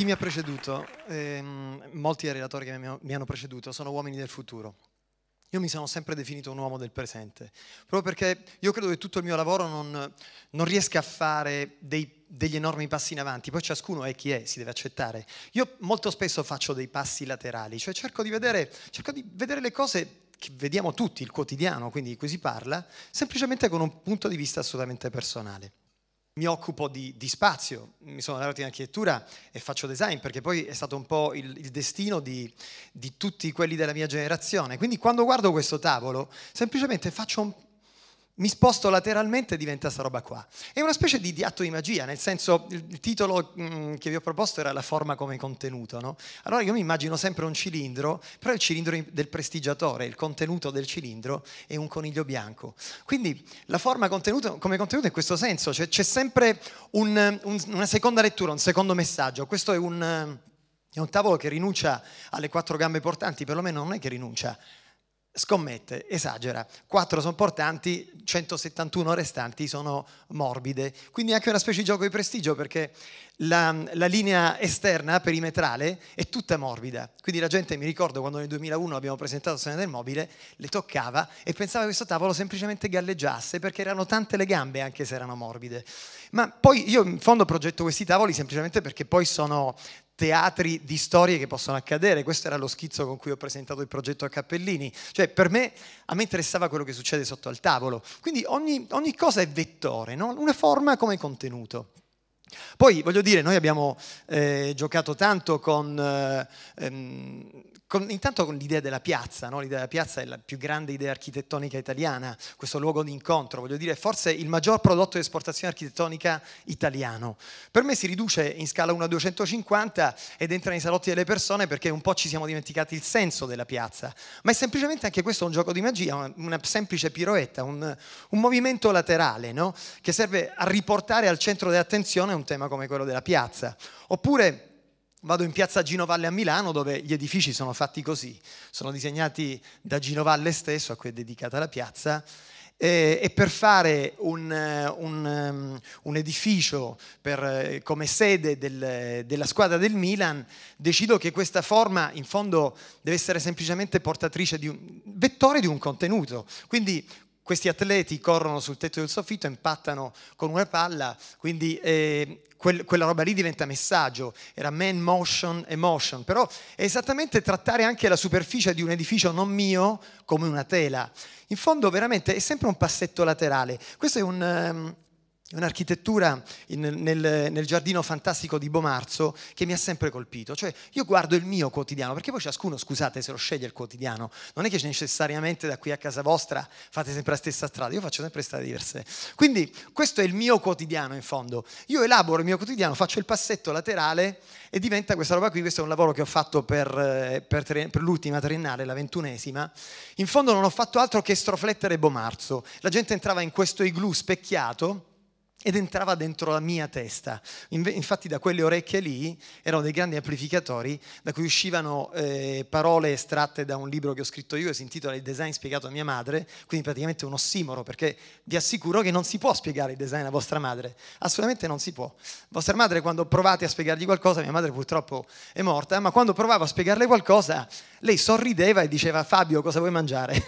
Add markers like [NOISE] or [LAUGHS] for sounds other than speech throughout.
chi mi ha preceduto, ehm, molti dei relatori che mi hanno preceduto, sono uomini del futuro. Io mi sono sempre definito un uomo del presente, proprio perché io credo che tutto il mio lavoro non, non riesca a fare dei, degli enormi passi in avanti, poi ciascuno è chi è, si deve accettare. Io molto spesso faccio dei passi laterali, cioè cerco di vedere, cerco di vedere le cose che vediamo tutti, il quotidiano, quindi di cui si parla, semplicemente con un punto di vista assolutamente personale mi occupo di, di, spazio, mi sono andato in architettura e faccio design perché poi è stato un po' il, il destino di, di, tutti quelli della mia generazione. Quindi quando guardo questo tavolo semplicemente faccio un, mi sposto lateralmente e diventa sta roba qua. È una specie di, di atto di magia, nel senso il titolo mh, mm, che vi ho proposto era la forma come contenuto, no? Allora io mi immagino sempre un cilindro, però il cilindro del prestigiatore, il contenuto del cilindro è un coniglio bianco. Quindi la forma contenuto, come contenuto in questo senso, cioè c'è sempre un, un, una seconda lettura, un secondo messaggio. Questo è un... È un tavolo che rinuncia alle quattro gambe portanti, perlomeno non è che rinuncia, scommette, esagera. 4 sono portanti, 171 restanti sono morbide. Quindi è anche una specie di gioco di prestigio perché la, la, linea esterna perimetrale è tutta morbida. Quindi la gente, mi ricordo quando nel 2001 abbiamo presentato la Sogna del Mobile, le toccava e pensava che questo tavolo semplicemente galleggiasse perché erano tante le gambe anche se erano morbide. Ma poi io in fondo progetto questi tavoli semplicemente perché poi sono teatri di storie che possono accadere. Questo era lo schizzo con cui ho presentato il progetto a Cappellini. Cioè, per me, a me interessava quello che succede sotto al tavolo. Quindi ogni, ogni cosa è vettore, no? una forma come contenuto. Poi voglio dire, noi abbiamo eh, giocato tanto con, eh, ehm, con, intanto con l'idea della piazza, no? l'idea della piazza è la più grande idea architettonica italiana, questo luogo di incontro, voglio dire, forse il maggior prodotto di esportazione architettonica italiano. Per me si riduce in scala 1 a 250 ed entra nei salotti delle persone perché un po' ci siamo dimenticati il senso della piazza, ma è semplicemente anche questo un gioco di magia, una, semplice piroetta, un, un movimento laterale no? che serve a riportare al centro dell'attenzione un un tema come quello della piazza. Oppure Vado in piazza Ginovalle a Milano dove gli edifici sono fatti così, sono disegnati da Ginovalle stesso, a cui è dedicata la piazza, e, per fare un, eh, un, ehm, un edificio per, eh, come sede del, della squadra del Milan, decido che questa forma in fondo deve essere semplicemente portatrice di un vettore di un contenuto. Quindi questi atleti corrono sul tetto del soffitto, impattano con una palla, quindi eh, quel, quella roba lì diventa messaggio, era man motion emotion, però è esattamente trattare anche la superficie di un edificio non mio come una tela. In fondo veramente è sempre un passetto laterale. Questo è un... Ehm, è un'architettura in, nel, nel, giardino fantastico di Bomarzo che mi ha sempre colpito. Cioè, io guardo il mio quotidiano, perché poi ciascuno, scusate se lo sceglie il quotidiano, non è che necessariamente da qui a casa vostra fate sempre la stessa strada, io faccio sempre strade diverse. Quindi questo è il mio quotidiano in fondo. Io elaboro il mio quotidiano, faccio il passetto laterale e diventa questa roba qui, questo è un lavoro che ho fatto per, per, per l'ultima triennale, la ventunesima. In fondo non ho fatto altro che stroflettere Bomarzo. La gente entrava in questo igloo specchiato ed entrava dentro la mia testa. Infatti da quelle orecchie lì erano dei grandi amplificatori da cui uscivano eh, parole estratte da un libro che ho scritto io e si intitola Il design spiegato a mia madre, quindi praticamente un ossimoro perché vi assicuro che non si può spiegare il design a vostra madre, assolutamente non si può. Vostra madre quando provate a spiegargli qualcosa, mia madre purtroppo è morta, ma quando provavo a spiegarle qualcosa lei sorrideva e diceva Fabio cosa vuoi mangiare?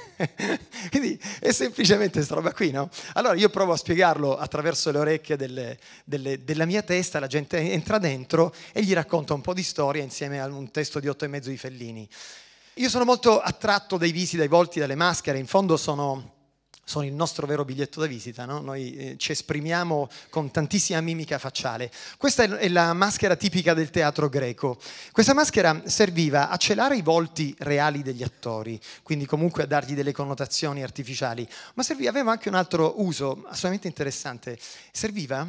[LAUGHS] Quindi è semplicemente questa roba qui, no? Allora io provo a spiegarlo attraverso le orecchie delle, delle, della mia testa, la gente entra dentro e gli racconta un po' di storia insieme a un testo di otto e mezzo di Fellini. Io sono molto attratto dai visi, dai volti, dalle maschere, in fondo sono sono il nostro vero biglietto da visita, no? noi eh, ci esprimiamo con tantissima mimica facciale. Questa è la maschera tipica del teatro greco. Questa maschera serviva a celare i volti reali degli attori, quindi comunque a dargli delle connotazioni artificiali, ma serviva, aveva anche un altro uso assolutamente interessante, serviva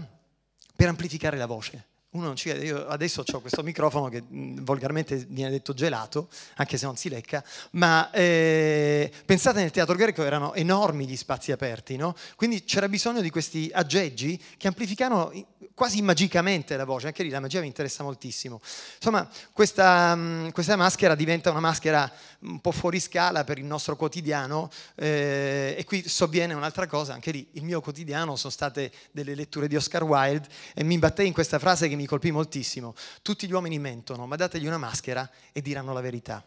per amplificare la voce uno non ci crede, io adesso ho questo microfono che mm, volgarmente viene detto gelato, anche se non si lecca, ma eh, pensate nel teatro greco erano enormi gli spazi aperti, no? quindi c'era bisogno di questi aggeggi che amplificano quasi magicamente la voce, anche lì la magia mi interessa moltissimo. Insomma, questa, mm, questa maschera diventa una maschera un po' fuori scala per il nostro quotidiano eh, e qui sovviene un'altra cosa, anche lì il mio quotidiano sono state delle letture di Oscar Wilde e mi imbattei in questa frase che mi mi colpì moltissimo. Tutti gli uomini mentono, ma dategli una maschera e diranno la verità.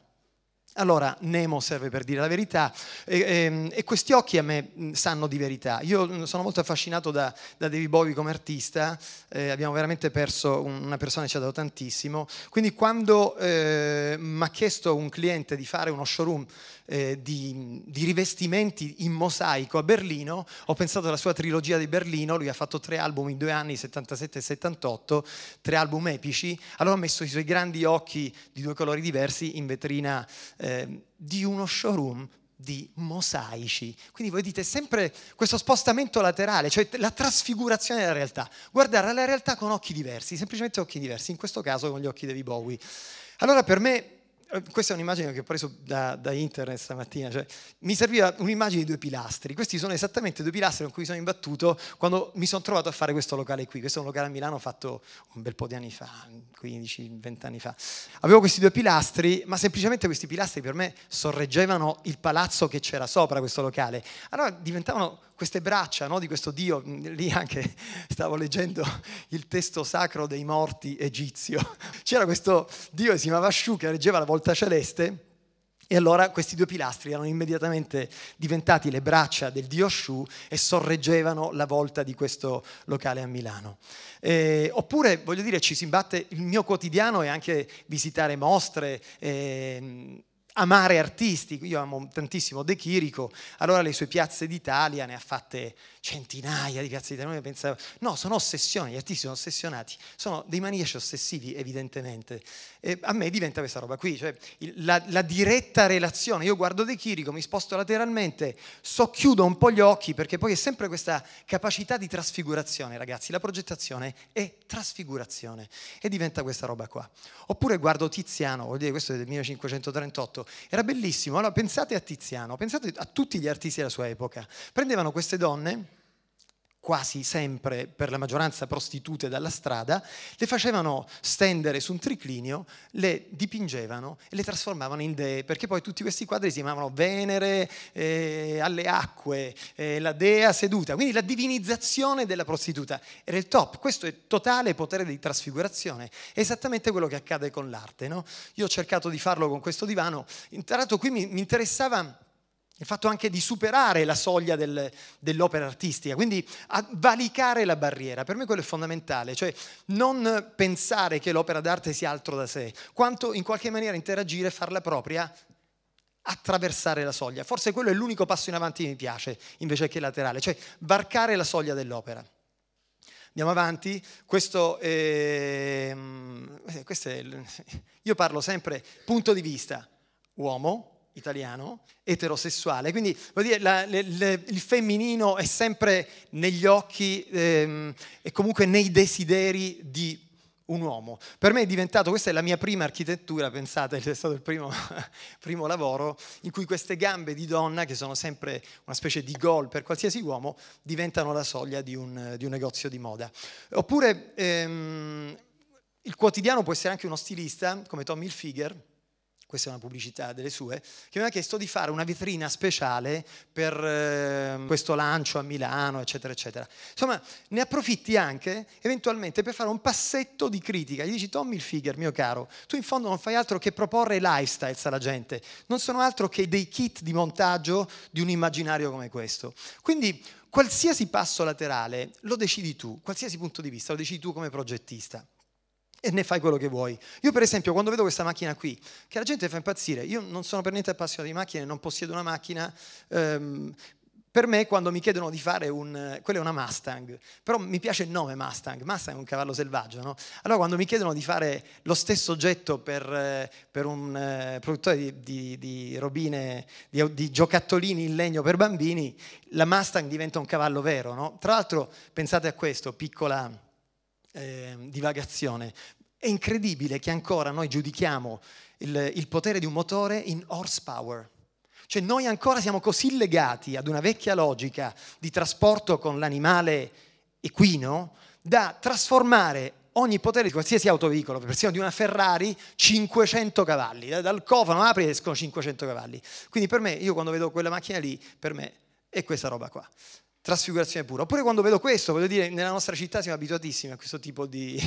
Allora, Nemo serve per dire la verità e, e, ehm, e, questi occhi a me sanno di verità. Io sono molto affascinato da, da David Bowie come artista, eh, abbiamo veramente perso una persona che ci ha dato tantissimo, quindi quando eh, mi ha chiesto un cliente di fare uno showroom eh, di, di, rivestimenti in mosaico a Berlino, ho pensato alla sua trilogia di Berlino, lui ha fatto tre album in due anni, 77 e 78, tre album epici, allora ho messo i suoi grandi occhi di due colori diversi in vetrina eh, Ehm, di uno showroom di mosaici. Quindi voi dite sempre questo spostamento laterale, cioè la trasfigurazione della realtà, guardare la realtà con occhi diversi, semplicemente occhi diversi, in questo caso con gli occhi di Bowie. Allora per me eh, questa è un'immagine che ho preso da, da internet stamattina, cioè, mi serviva un'immagine di due pilastri, questi sono esattamente due pilastri con cui mi sono imbattuto quando mi sono trovato a fare questo locale qui, questo è un locale a Milano fatto un bel po' di anni fa, 15-20 anni fa, avevo questi due pilastri, ma semplicemente questi pilastri per me sorreggevano il palazzo che c'era sopra questo locale, allora diventavano queste braccia no, di questo Dio, mm, lì anche [LAUGHS] stavo leggendo il testo sacro dei morti egizio, [LAUGHS] c'era questo Dio che si chiamava Shu che reggeva la volta celeste e allora questi due pilastri erano immediatamente diventati le braccia del dio Shu e sorreggevano la volta di questo locale a Milano. Eh, oppure, voglio dire, ci si imbatte, il mio quotidiano è anche visitare mostre. Eh, amare artisti. Io amo tantissimo De Chirico, allora le sue piazze d'Italia ne ha fatte centinaia di piazze d'Italia. pensavo, no, sono ossessioni, gli artisti sono ossessionati, sono dei maniaci ossessivi evidentemente. E a me diventa questa roba qui, cioè la, la diretta relazione. Io guardo De Chirico, mi sposto lateralmente, socchiudo un po' gli occhi perché poi è sempre questa capacità di trasfigurazione, ragazzi. La progettazione è trasfigurazione e diventa questa roba qua. Oppure guardo Tiziano, vuol dire questo è del 1538, era bellissimo. Allora pensate a Tiziano, pensate a tutti gli artisti della sua epoca. Prendevano queste donne quasi sempre per la maggioranza prostitute dalla strada, le facevano stendere su un triclinio, le dipingevano e le trasformavano in dee, perché poi tutti questi quadri si chiamavano Venere eh, alle acque, eh, la dea seduta, quindi la divinizzazione della prostituta era il top, questo è totale potere di trasfigurazione, è esattamente quello che accade con l'arte. No? Io ho cercato di farlo con questo divano, intanto qui mi, mi interessava il fatto anche di superare la soglia del, dell'opera artistica, quindi valicare la barriera, per me quello è fondamentale, cioè non pensare che l'opera d'arte sia altro da sé, quanto in qualche maniera interagire, farla propria, attraversare la soglia. Forse quello è l'unico passo in avanti che mi piace, invece che laterale, cioè varcare la soglia dell'opera. Andiamo avanti, questo è, ehm, eh, questo è, io parlo sempre punto di vista uomo, italiano, eterosessuale, quindi dire, la, le, le, il femminino è sempre negli occhi ehm, e comunque nei desideri di un uomo. Per me è diventato, questa è la mia prima architettura, pensate, [LAUGHS] è stato il primo, [LAUGHS] primo lavoro in cui queste gambe di donna, che sono sempre una specie di gol per qualsiasi uomo, diventano la soglia di un, di un negozio di moda. Oppure ehm, il quotidiano può essere anche uno stilista, come Tommy Hilfiger, questa è una pubblicità delle sue, che mi ha chiesto di fare una vetrina speciale per eh, questo lancio a Milano, eccetera, eccetera. Insomma, ne approfitti anche eventualmente per fare un passetto di critica. Gli dici, Tommy Hilfiger, mio caro, tu in fondo non fai altro che proporre lifestyles alla gente, non sono altro che dei kit di montaggio di un immaginario come questo. Quindi qualsiasi passo laterale lo decidi tu, qualsiasi punto di vista lo decidi tu come progettista e ne fai quello che vuoi. Io per esempio quando vedo questa macchina qui, che la gente fa impazzire, io non sono per niente appassionato di macchine, non possiedo una macchina, ehm, per me quando mi chiedono di fare un... quella è una Mustang, però mi piace il nome Mustang, Mustang è un cavallo selvaggio, no? Allora quando mi chiedono di fare lo stesso oggetto per, eh, per un eh, produttore di, di, di robine, di, di, giocattolini in legno per bambini, la Mustang diventa un cavallo vero, no? Tra l'altro pensate a questo, piccola... Eh, divagazione. È incredibile che ancora noi giudichiamo il, il potere di un motore in horsepower. Cioè noi ancora siamo così legati ad una vecchia logica di trasporto con l'animale equino da trasformare ogni potere di qualsiasi autoveicolo, persino di una Ferrari, 500 cavalli. Dal cofano apri e escono 500 cavalli. Quindi per me, io quando vedo quella macchina lì, per me è questa roba qua trasfigurazione pura. Oppure quando vedo questo, voglio dire, nella nostra città siamo abituatissimi a questo tipo di,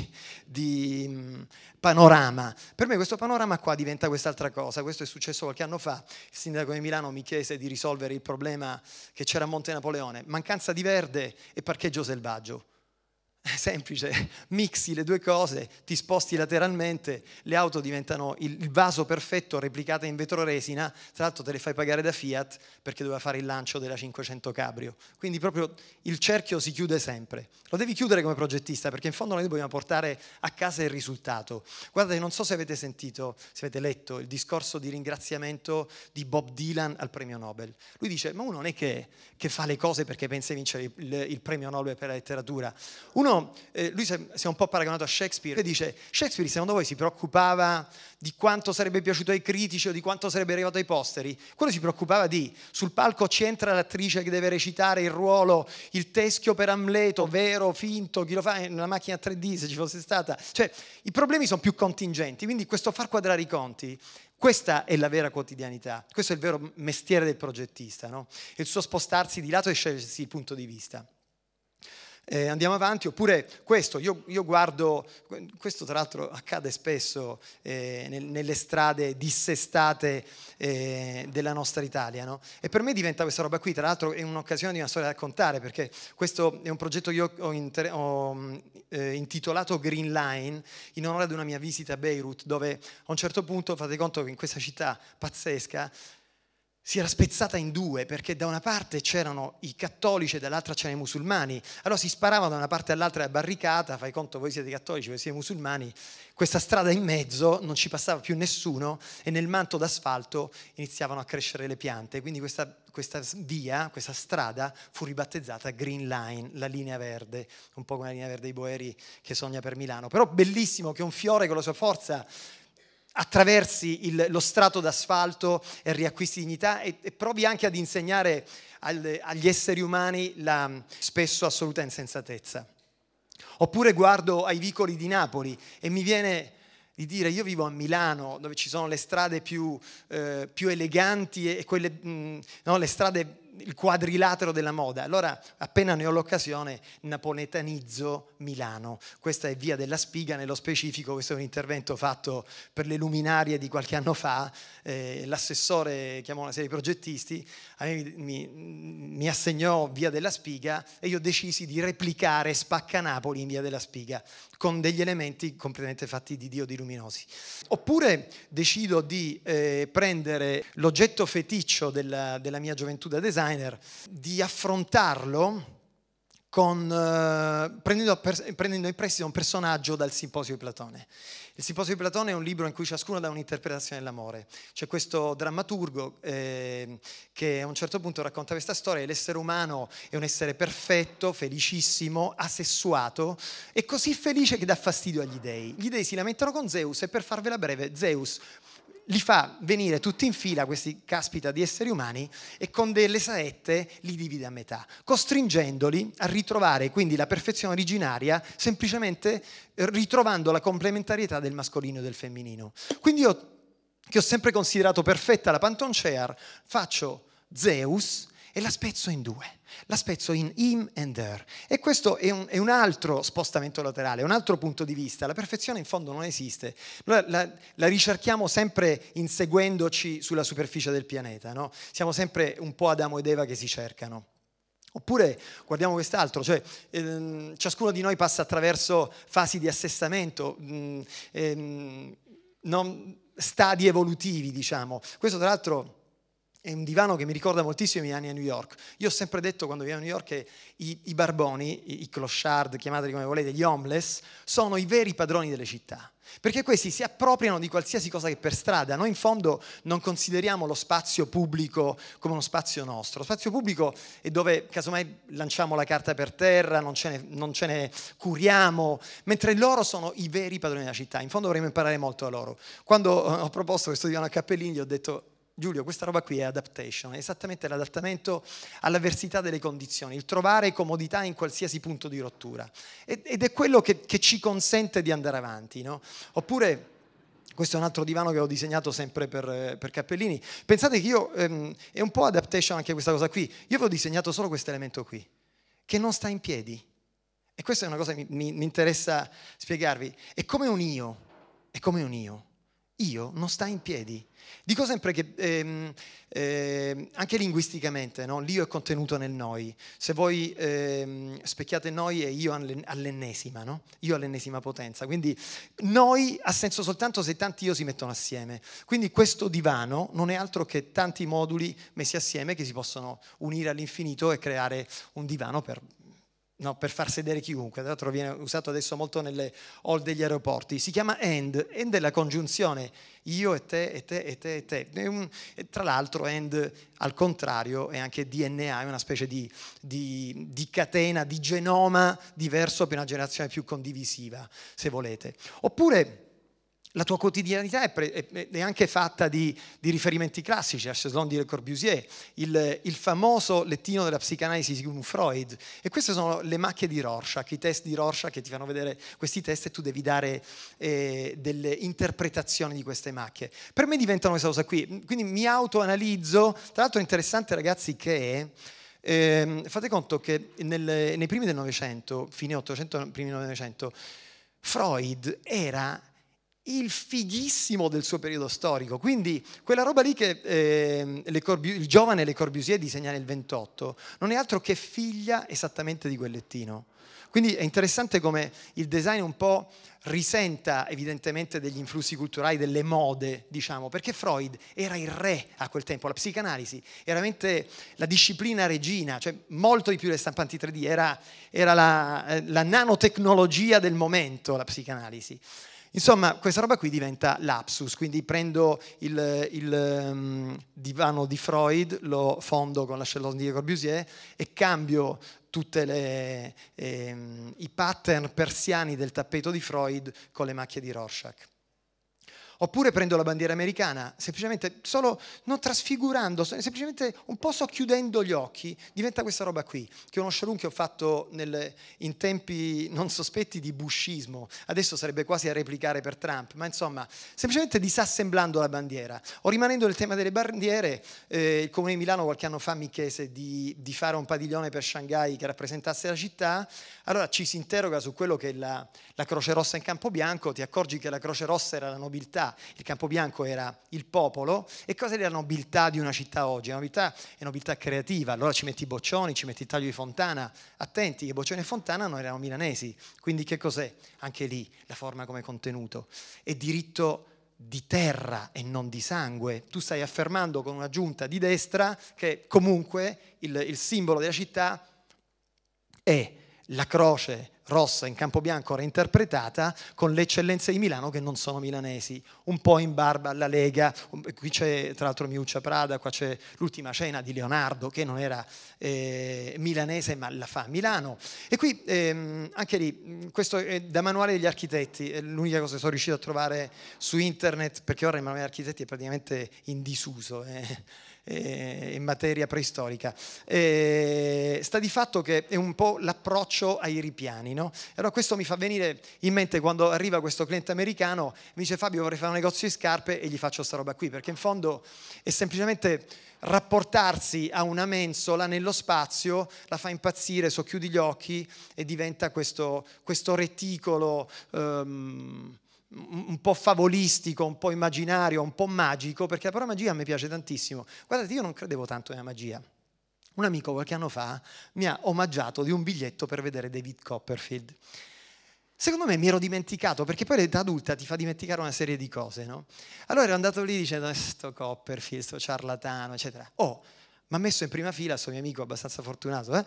di mm, panorama. Per me questo panorama qua diventa quest'altra cosa. Questo è successo qualche anno fa. Il sindaco di Milano mi chiese di risolvere il problema che c'era a Monte Napoleone, mancanza di verde e parcheggio selvaggio. È [LAUGHS] semplice, mixi le due cose, ti sposti lateralmente, le auto diventano il vaso perfetto replicate in vetro resina, tra l'altro te le fai pagare da Fiat perché doveva fare il lancio della 500 Cabrio. Quindi proprio il cerchio si chiude sempre. Lo devi chiudere come progettista perché in fondo noi dobbiamo portare a casa il risultato. Guardate, non so se avete sentito, se avete letto il discorso di ringraziamento di Bob Dylan al premio Nobel. Lui dice, ma uno non è che, che fa le cose perché pensa di vincere il, il premio Nobel per la letteratura. Uno uno, eh, lui si è un po' paragonato a Shakespeare, e dice, Shakespeare secondo voi si preoccupava di quanto sarebbe piaciuto ai critici o di quanto sarebbe arrivato ai posteri? Quello si preoccupava di, sul palco ci entra l'attrice che deve recitare il ruolo, il teschio per Amleto, vero, finto, chi lo fa in eh, una macchina 3D se ci fosse stata. Cioè, i problemi sono più contingenti, quindi questo far quadrare i conti questa è la vera quotidianità, questo è il vero mestiere del progettista, no? il suo spostarsi di lato e scegliersi il punto di vista. Eh, andiamo avanti, oppure questo, io, io, guardo, questo tra l'altro accade spesso eh, nel, nelle strade dissestate eh, della nostra Italia, no? e per me diventa questa roba qui, tra l'altro è un'occasione di una storia da raccontare, perché questo è un progetto che io ho, inter- ho eh, intitolato Green Line, in onore di una mia visita a Beirut, dove a un certo punto fate conto che in questa città pazzesca si era spezzata in due perché da una parte c'erano i cattolici e dall'altra c'erano i musulmani. Allora si sparava da una parte all'altra la barricata, fai conto voi siete cattolici, voi siete musulmani, questa strada in mezzo non ci passava più nessuno e nel manto d'asfalto iniziavano a crescere le piante, quindi questa, questa via, questa strada fu ribattezzata Green Line, la linea verde, un po' come la linea verde dei Boeri che sogna per Milano, però bellissimo che un fiore con la sua forza attraversi il, lo strato d'asfalto e riacquisti dignità e, e provi anche ad insegnare al, agli esseri umani la mm, spesso assoluta insensatezza. Oppure guardo ai vicoli di Napoli e mi viene di dire io vivo a Milano dove ci sono le strade più, eh, più eleganti e quelle, mh, mm, no, le strade il quadrilatero della moda. Allora, appena ne ho l'occasione, napoletanizzo Milano. Questa è Via della Spiga, nello specifico, questo è un intervento fatto per le luminarie di qualche anno fa. Eh, l'assessore chiamò una serie di progettisti, eh, mi, mi, assegnò Via della Spiga e io decisi di replicare Spacca Napoli in Via della Spiga con degli elementi completamente fatti di Dio di luminosi. Oppure decido di eh, prendere l'oggetto feticcio della, della mia gioventù da designer, di affrontarlo con, eh, prendendo, prendendo, in prestito un personaggio dal Simposio di Platone. Il Simposio di Platone è un libro in cui ciascuno dà un'interpretazione dell'amore. C'è questo drammaturgo eh, che a un certo punto racconta questa storia, l'essere umano è un essere perfetto, felicissimo, asessuato, e così felice che dà fastidio agli dei. Gli dei si lamentano con Zeus e per farvela breve, Zeus li fa venire tutti in fila, questi caspita di esseri umani, e con delle saette li divide a metà, costringendoli a ritrovare quindi la perfezione originaria semplicemente eh, ritrovando la complementarietà del mascolino e del femminino. Quindi io, che ho sempre considerato perfetta la Pantoncea, faccio Zeus e la spezzo in due, la spezzo in him and there. E questo è un, è un altro spostamento laterale, un altro punto di vista. La perfezione in fondo non esiste, noi la, la ricerchiamo sempre inseguendoci sulla superficie del pianeta, no? siamo sempre un po' Adamo ed Eva che si cercano. Oppure guardiamo quest'altro, cioè ehm, ciascuno di noi passa attraverso fasi di assestamento, mm, ehm, non, stadi evolutivi, diciamo. Questo tra l'altro è un divano che mi ricorda moltissimo i miei anni a New York. Io ho sempre detto quando vivo a New York che i, i barboni, i, i clochard, chiamateli come volete, gli homeless, sono i veri padroni delle città. Perché questi si appropriano di qualsiasi cosa che per strada. Noi in fondo non consideriamo lo spazio pubblico come uno spazio nostro. Lo spazio pubblico è dove casomai lanciamo la carta per terra, non ce ne, non ce ne curiamo, mentre loro sono i veri padroni della città. In fondo dovremmo imparare molto da loro. Quando eh, ho proposto questo divano a Cappellini gli ho detto Giulio, questa roba qui è adaptation, è esattamente l'adattamento all'avversità delle condizioni, il trovare comodità in qualsiasi punto di rottura. Ed è quello che, che ci consente di andare avanti, no? Oppure questo è un altro divano che ho disegnato sempre per, per Cappellini. Pensate che io, ehm, è un po' adaptation anche questa cosa qui, io avevo disegnato solo questo elemento qui, che non sta in piedi. E questa è una cosa che mi, mi, mi interessa spiegarvi. È come un io, è come un io io non sta in piedi. Dico sempre che ehm, ehm, anche linguisticamente no? l'io è contenuto nel noi. Se voi ehm, specchiate noi è io all'ennesima, no? io all'ennesima potenza. Quindi noi ha senso soltanto se tanti io si mettono assieme. Quindi questo divano non è altro che tanti moduli messi assieme che si possono unire all'infinito e creare un divano per no, per far sedere chiunque, tra l'altro viene usato adesso molto nelle hall degli aeroporti, si chiama end, end è la congiunzione io e te e te e te e te, e un, e tra l'altro end al contrario è anche DNA, è una specie di, di, di catena, di genoma diverso per una generazione più condivisiva, se volete. Oppure la tua quotidianità è, pre- è anche fatta di, di, riferimenti classici, a Cheslon di Le Corbusier, il, il, famoso lettino della psicanalisi di Freud. E queste sono le macchie di Rorschach, i test di Rorschach che ti fanno vedere questi test e tu devi dare eh, delle interpretazioni di queste macchie. Per me diventano questa cosa qui, quindi mi autoanalizzo. Tra l'altro è interessante ragazzi che... Eh, fate conto che nel, nei primi del Novecento, fine 800, primi Novecento, Freud era il fighissimo del suo periodo storico. Quindi quella roba lì che eh, Corbiu- il giovane Le Corbusier disegna nel 28 non è altro che figlia esattamente di quel lettino. Quindi è interessante come il design un po' risenta evidentemente degli influssi culturali, delle mode, diciamo, perché Freud era il re a quel tempo, la psicanalisi era veramente la disciplina regina, cioè molto di più le stampanti 3D, era, era la, eh, la nanotecnologia del momento la psicanalisi. Insomma, questa roba qui diventa lapsus, quindi prendo il, il um, divano di Freud, lo fondo con la Chelon di Corbusier e cambio tutti eh, i pattern persiani del tappeto di Freud con le macchie di Rorschach. Oppure prendo la bandiera americana, semplicemente solo non trasfigurando, semplicemente un po' socchiudendo gli occhi, diventa questa roba qui, che è uno shalom che ho fatto nel, in tempi non sospetti di buscismo, adesso sarebbe quasi a replicare per Trump, ma insomma, semplicemente disassemblando la bandiera. O rimanendo nel tema delle bandiere, eh, il Comune di Milano qualche anno fa mi chiese di, di fare un padiglione per Shanghai che rappresentasse la città, allora ci si interroga su quello che è la, la Croce Rossa in Campo Bianco, ti accorgi che la Croce Rossa era la nobiltà, il campo bianco era il popolo, e cosa è la nobiltà di una città oggi? La nobiltà è nobiltà creativa, allora ci metti i Boccioni, ci metti il Taglio di Fontana, attenti che Boccioni e Fontana non erano milanesi, quindi che cos'è? Anche lì la forma come contenuto. È diritto di terra e non di sangue. Tu stai affermando con una giunta di destra che comunque il, il simbolo della città è la croce rossa in campo bianco reinterpretata con le eccellenze di Milano che non sono milanesi, un po' in barba alla Lega, um, qui c'è tra l'altro Miuccia Prada, qua c'è l'ultima cena di Leonardo che non era eh, milanese ma la fa a Milano. E qui ehm, anche lì, mm, questo è da manuale degli architetti, è l'unica cosa che sono riuscito a trovare su internet perché ora il manuale degli architetti è praticamente in disuso. Eh eh, in materia preistorica. Eh, sta di fatto che è un po' l'approccio ai ripiani. No? Allora questo mi fa venire in mente quando arriva questo cliente americano, mi dice Fabio vorrei fare un negozio di scarpe e gli faccio sta roba qui, perché in fondo è semplicemente rapportarsi a una mensola nello spazio, la fa impazzire, socchiudi gli occhi e diventa questo, questo reticolo. Um, un po' favolistico, un po' immaginario, un po' magico, perché la parola magia a me piace tantissimo. Guardate, io non credevo tanto nella magia. Un amico qualche anno fa mi ha omaggiato di un biglietto per vedere David Copperfield. Secondo me mi ero dimenticato, perché poi l'età adulta ti fa dimenticare una serie di cose, no? Allora ero andato lì dicendo, eh, sto Copperfield, sto ciarlatano, eccetera. Oh, mi ha messo in prima fila, sto mio amico abbastanza fortunato, eh?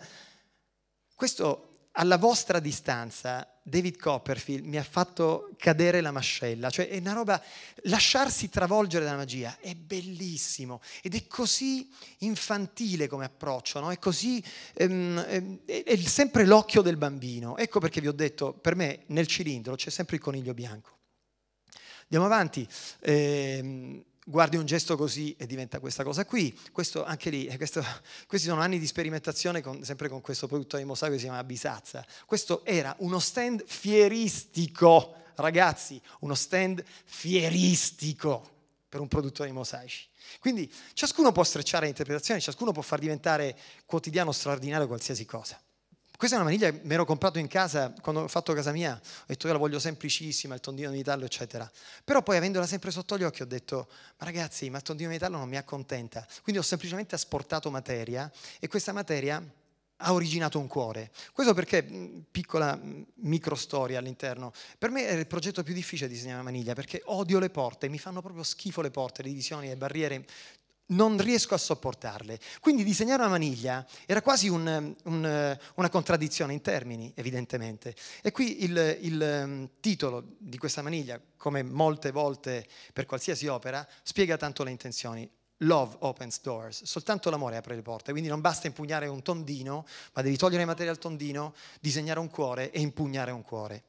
Questo alla vostra distanza, David Copperfield mi ha fatto cadere la mascella, cioè è una roba, lasciarsi travolgere dalla magia è bellissimo ed è così infantile come approccio, no? è così, ehm, ehm è, è sempre l'occhio del bambino, ecco perché vi ho detto, per me nel cilindro c'è sempre il coniglio bianco. Andiamo avanti. Eh, guardi un gesto così e diventa questa cosa qui, questo anche lì, eh, questo, [LAUGHS] questi sono anni di sperimentazione con, sempre con questo produttore di mosaico che si chiama Bisazza, questo era uno stand fieristico, ragazzi, uno stand fieristico per un produttore di mosaici. Quindi ciascuno può strecciare l'interpretazione, ciascuno può far diventare quotidiano straordinario qualsiasi cosa. Questa è una maniglia che mi ero comprato in casa quando ho fatto casa mia. Ho detto che la voglio semplicissima, il tondino di metallo, eccetera. Però poi avendola sempre sotto gli occhi ho detto ma ragazzi, ma il tondino di metallo non mi accontenta. Quindi ho semplicemente asportato materia e questa materia ha originato un cuore. Questo perché, piccola microstoria all'interno, per me era il progetto più difficile di disegnare una maniglia perché odio le porte, mi fanno proprio schifo le porte, le divisioni, le barriere, non riesco a sopportarle. Quindi disegnare una maniglia era quasi un, un, una contraddizione in termini, evidentemente. E qui il, il, ehm, titolo di questa maniglia, come molte volte per qualsiasi opera, spiega tanto le intenzioni. Love opens doors, soltanto l'amore apre le porte, quindi non basta impugnare un tondino, ma devi togliere materia al tondino, disegnare un cuore e impugnare un cuore.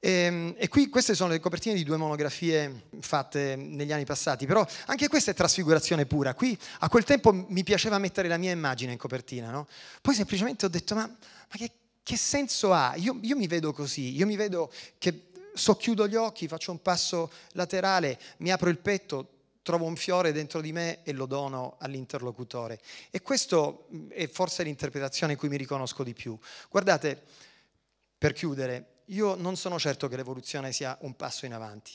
E, ehm, e, qui queste sono le copertine di due monografie fatte negli anni passati, però anche questa è trasfigurazione pura. Qui a quel tempo mi piaceva mettere la mia immagine in copertina, no? poi semplicemente ho detto ma, ma che, che, senso ha? Io, io mi vedo così, io mi vedo che socchiudo gli occhi, faccio un passo laterale, mi apro il petto, trovo un fiore dentro di me e lo dono all'interlocutore. E questa mm, è forse l'interpretazione in cui mi riconosco di più. Guardate, per chiudere, io non sono certo che l'evoluzione sia un passo in avanti,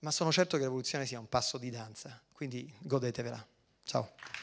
ma sono certo che l'evoluzione sia un passo di danza, quindi godetevela. Ciao.